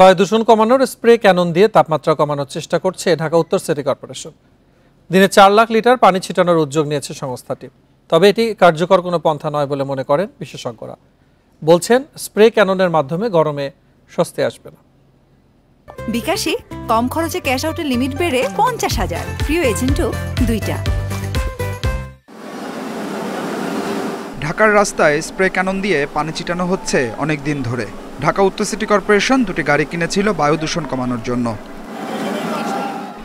বায়ু দূষণ কমানোর স্প্রে ক্যানন দিয়ে তাপমাত্রা কমানোর চেষ্টা করছে ঢাকা উত্তর সিটি কর্পোরেশন দিনে চার লাখ লিটার পানি ছিটানোর উদ্যোগ নিয়েছে সংস্থাটি তবে এটি কার্যকর কোনো পন্থা নয় বলে মনে করেন বিশেষজ্ঞরা বলছেন স্প্রে ক্যাননের মাধ্যমে গরমে স্বস্তি আসবে না বিকাশে কম খরচে ক্যাশ আউটের লিমিট বেড়ে পঞ্চাশ হাজার প্রিয় এজেন্টও দুইটা ঢাকার রাস্তায় স্প্রে ক্যানন দিয়ে পানি ছিটানো হচ্ছে অনেক দিন ধরে ঢাকা উত্তর সিটি কর্পোরেশন দুটি গাড়ি কিনেছিল বায়ু দূষণ কমানোর জন্য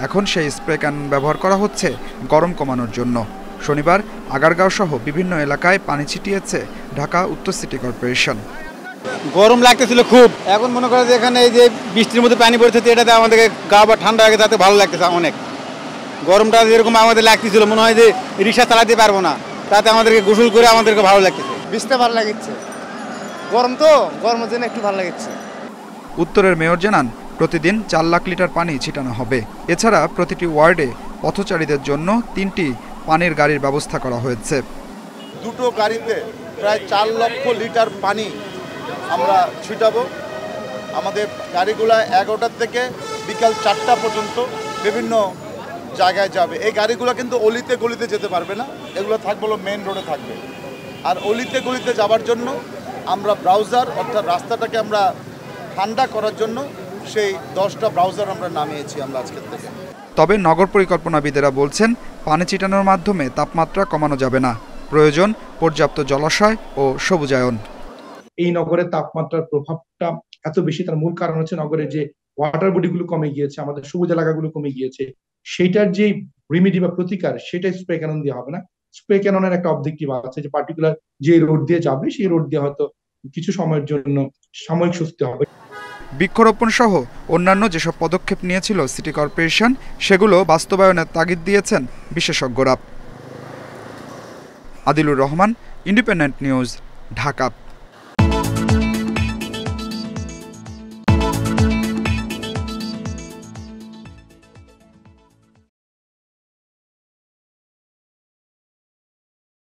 এখন সেই স্প্রে ক্যান ব্যবহার করা হচ্ছে গরম কমানোর জন্য শনিবার আগারগাঁও সহ বিভিন্ন এলাকায় পানি ছিটিয়েছে ঢাকা উত্তর সিটি কর্পোরেশন গরম লাগতেছিল খুব এখন মনে করে যে এখানে এই যে বৃষ্টির মধ্যে পানি পড়েছে এটাতে আমাদেরকে গা বা ঠান্ডা লাগে তাতে ভালো লাগতেছে অনেক গরমটা যেরকম আমাদের লাগতেছিল মনে হয় যে রিক্সা চালাতে পারবো না তাতে আমাদেরকে গোসল করে আমাদেরকে ভালো লাগতেছে বৃষ্টি ভালো লাগছে গরম তো গরমের জন্য একটু ভালো লাগছে উত্তরের মেয়র জানান প্রতিদিন চার লাখ লিটার পানি ছিটানো হবে এছাড়া প্রতিটি ওয়ার্ডে পথচারীদের জন্য তিনটি পানির গাড়ির ব্যবস্থা করা হয়েছে দুটো গাড়িতে প্রায় চার লক্ষ লিটার পানি আমরা ছিটাবো আমাদের গাড়িগুলো এগারোটার থেকে বিকাল চারটা পর্যন্ত বিভিন্ন জায়গায় যাবে এই গাড়িগুলো কিন্তু অলিতে গলিতে যেতে পারবে না এগুলো থাকবে মেন রোডে থাকবে আর অলিতে গলিতে যাবার জন্য আমরা ব্রাউজার অর্থাৎ রাস্তাটাকে আমরা ঠান্ডা করার জন্য সেই দশটা ব্রাউজার আমরা নামিয়েছি আমরা আজকের থেকে তবে নগর পরিকল্পনাবিদেরা বলছেন পানি ছিটানোর মাধ্যমে তাপমাত্রা কমানো যাবে না প্রয়োজন পর্যাপ্ত জলাশয় ও সবুজায়ন এই নগরের তাপমাত্রার প্রভাবটা এত বেশি তার মূল কারণ হচ্ছে নগরের যে ওয়াটার বডিগুলো কমে গিয়েছে আমাদের সবুজ এলাকাগুলো কমে গিয়েছে সেটার যে রিমিডি বা প্রতিকার সেটা স্প্রে কেন দিয়ে হবে না স্প্রে ক্যাননের একটা অবজেক্টিভ আছে যে পার্টিকুলার যে রোড দিয়ে যাবে সেই রোড দিয়ে হয়তো কিছু সময়ের জন্য সাময়িক সুস্থ হবে বৃক্ষরোপণ সহ অন্যান্য যেসব পদক্ষেপ নিয়েছিল সিটি কর্পোরেশন সেগুলো বাস্তবায়নের তাগিদ দিয়েছেন বিশেষজ্ঞরা আদিলুর রহমান ইন্ডিপেন্ডেন্ট নিউজ ঢাকা